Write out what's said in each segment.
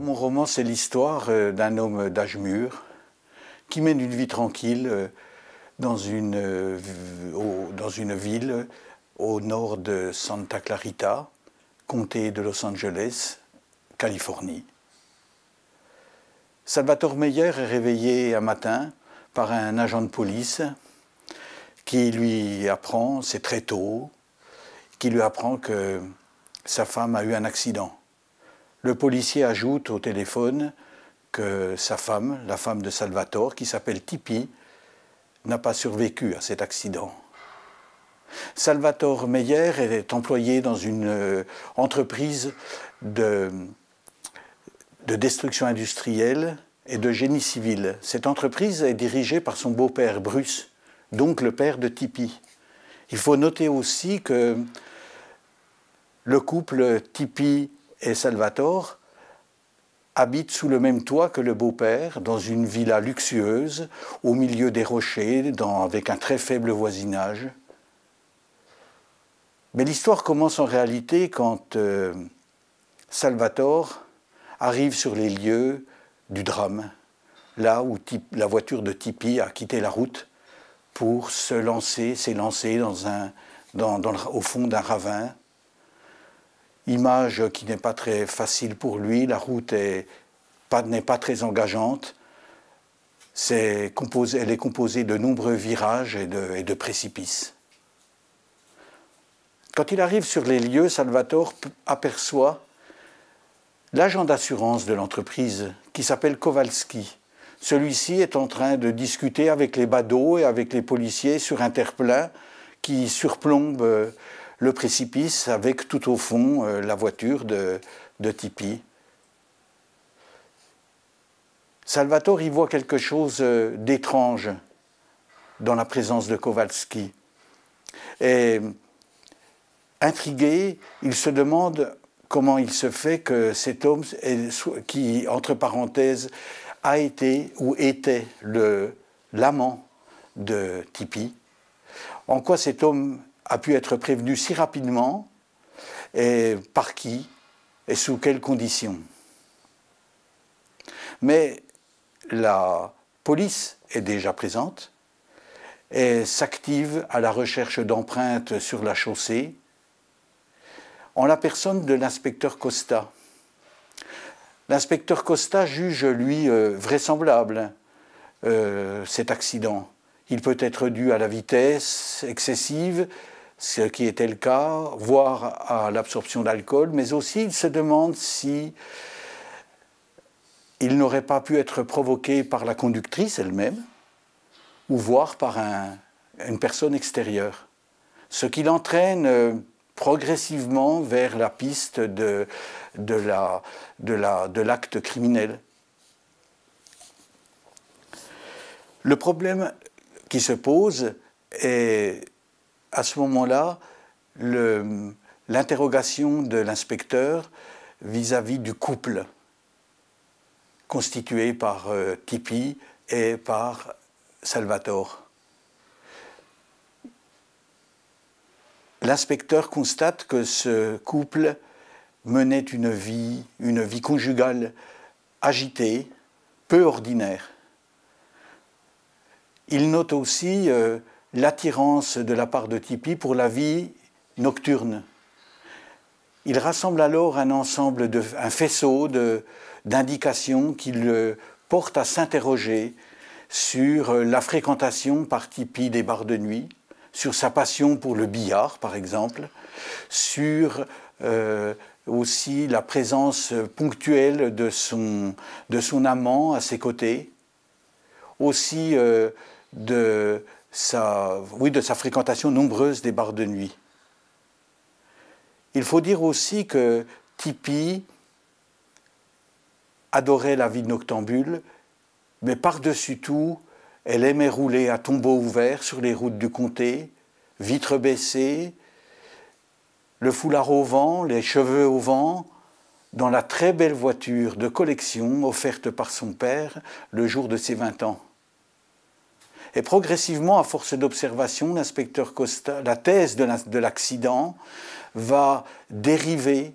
mon roman, c'est l'histoire euh, d'un homme d'âge mûr qui mène une vie tranquille euh, dans une, euh, dans une ville au nord de Santa Clarita, comté de Los Angeles, Californie. Salvatore Meyer est réveillé un matin par un agent de police qui lui apprend, c'est très tôt, qui lui apprend que sa femme a eu un accident le policier ajoute au téléphone que sa femme, la femme de Salvatore, qui s'appelle Tipi, n'a pas survécu à cet accident. Salvatore Meyer est employé dans une euh, entreprise de, destruction industrielle et de génie civil. Cette entreprise est dirigée par son beau-père Bruce, donc le père de Tipi. Il faut noter aussi que le couple Tippi et Salvatore habite sous le même toit que le beau-père, dans une villa luxueuse, au milieu des rochers, avec un très faible voisinage. Mais l'histoire commence en réalité quand euh, Salvatore arrive sur les lieux du drame, là où la voiture de Tipi a quitté la route pour se lancer, s'élancer dans, au fond d'un ravin image qui n'est pas très facile pour lui, la route n'est pas, très engageante. elle est composée de nombreux virages et de, et de, précipices. Quand il arrive sur les lieux, Salvatore aperçoit l'agent d'assurance de l'entreprise qui s'appelle Kowalski. Celui-ci est en train de discuter avec les badauds et avec les policiers sur un terre-plein qui surplombe euh, le précipice avec tout au fond euh, la voiture de, de Tipi. Salvatore y voit quelque chose euh, d'étrange dans la présence de Kowalski. Et intrigué, il se demande comment il se fait que cet homme, qui, entre parenthèses, a été ou était l'amant de Tipi, en quoi cet homme a pu être prévenu si rapidement et par qui et sous quelles conditions. Mais la police est déjà présente et s'active à la recherche d'empreintes sur la chaussée en la personne de l'inspecteur Costa. L'inspecteur Costa juge, lui, euh, vraisemblable euh, cet accident. Il peut être dû à la vitesse excessive, ce qui était le cas, voire à l'absorption d'alcool, mais aussi il se demande si il n'aurait pas pu être provoqué par la conductrice elle-même, ou voire par une personne extérieure. Ce qui l'entraîne euh, progressivement vers la piste de, de l'acte de criminel. Le problème qui se pose est à ce moment-là, l'interrogation de l'inspecteur vis-à-vis du couple constitué par euh, Tipi et par Salvatore. L'inspecteur constate que ce couple menait une vie, une vie conjugale agitée, peu ordinaire. Il note aussi euh, l'attirance de la part de Tipi pour la vie nocturne. Il rassemble alors un ensemble, de, un faisceau d'indications qui le euh, porte à s'interroger sur euh, la fréquentation par Tipi des bars de nuit, sur sa passion pour le billard par exemple, sur euh, aussi la présence ponctuelle de son, de son amant à ses côtés, aussi de sa, oui, de sa fréquentation nombreuse des bars de nuit. Il faut dire aussi que Tipi adorait la vie de noctambule, mais par-dessus tout, elle aimait rouler à tombeau ouvert sur les routes du comté, vitres baissées, le foulard au vent, les cheveux au vent, dans la très belle voiture de collection offerte par son père le jour de ses 20 ans. Et progressivement, à force d'observation, l'inspecteur Costa, la thèse de l'accident va dériver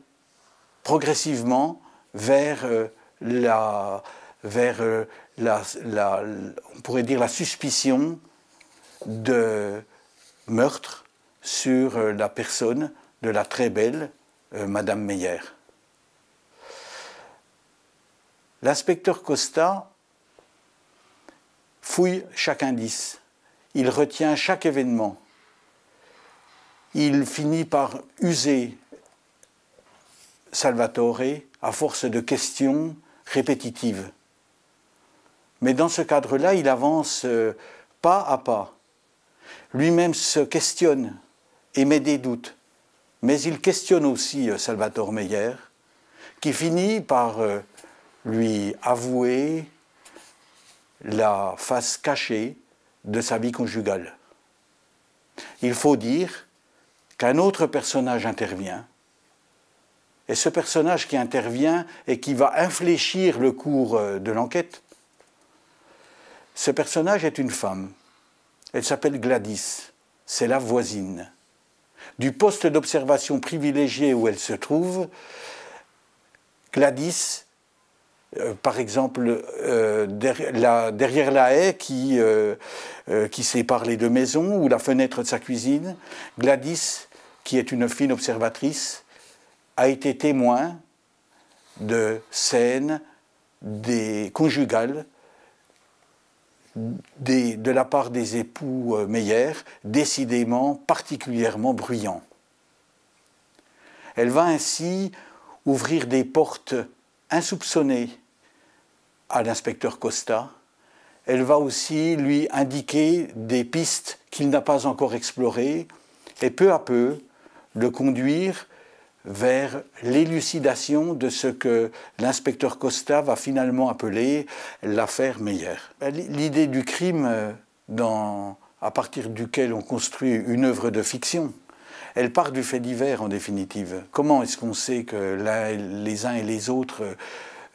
progressivement vers euh, la, vers euh, la, on pourrait dire la suspicion de meurtre sur euh, la personne de la très belle Madame Meyer. L'inspecteur Costa fouille chaque indice, il retient chaque événement, il finit par user Salvatore à force de questions répétitives. Mais dans ce cadre-là, il avance euh, pas à pas. Lui-même se questionne et met des doutes. Mais il questionne aussi euh, Salvatore Meyer, qui finit par euh, lui avouer la face cachée de sa vie conjugale. Il faut dire qu'un autre personnage intervient, et ce personnage qui intervient et qui va infléchir le cours euh, de l'enquête, ce personnage est une femme. Elle s'appelle Gladys, c'est la voisine. Du poste d'observation privilégié où elle se trouve, Gladys euh, par exemple, euh, derrière, la, haie euh, qui, sépare les deux maisons, ou la fenêtre de sa cuisine, Gladys, qui est une fine observatrice, a été témoin de scènes des conjugales de la part des époux Meyer, décidément particulièrement bruyants. Elle va ainsi ouvrir des portes insoupçonnée à l'inspecteur Costa. Elle va aussi lui indiquer des pistes qu'il n'a pas encore explorées et peu à peu le conduire vers l'élucidation de ce que l'inspecteur Costa va finalement appeler l'affaire Meyer. L'idée du crime euh, à partir duquel on construit une œuvre de fiction, elle part du fait divers en définitive. Comment est-ce qu'on sait que les uns et les autres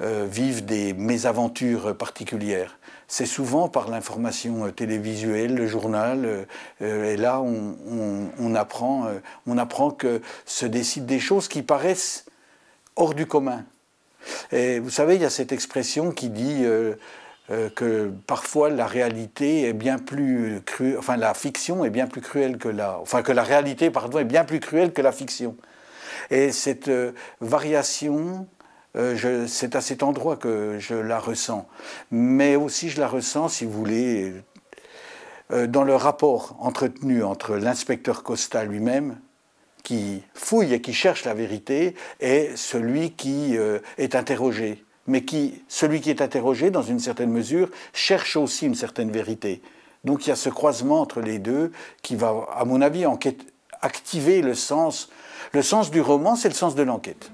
euh, vivent des mésaventures particulières C'est souvent par l'information euh, télévisuelle, le journal, euh, et là on, apprend, on apprend que se décident des choses qui paraissent hors du commun. Et vous savez, il y a cette expression qui dit euh, que parfois la réalité est bien plus cruelle, enfin la fiction est bien plus cruelle que la, enfin que la réalité pardon est bien plus cruelle que la fiction. Et cette euh, variation, euh, c'est à cet endroit que je la ressens. Mais aussi je la ressens, si vous voulez, dans le rapport entretenu entre l'inspecteur Costa lui-même qui fouille et qui cherche la vérité, et celui qui est interrogé mais qui, celui qui est interrogé, dans une certaine mesure, cherche aussi une certaine vérité. Donc il y a ce croisement entre les deux qui va, à mon avis, activer le sens. Le sens du roman, c'est le sens de l'enquête.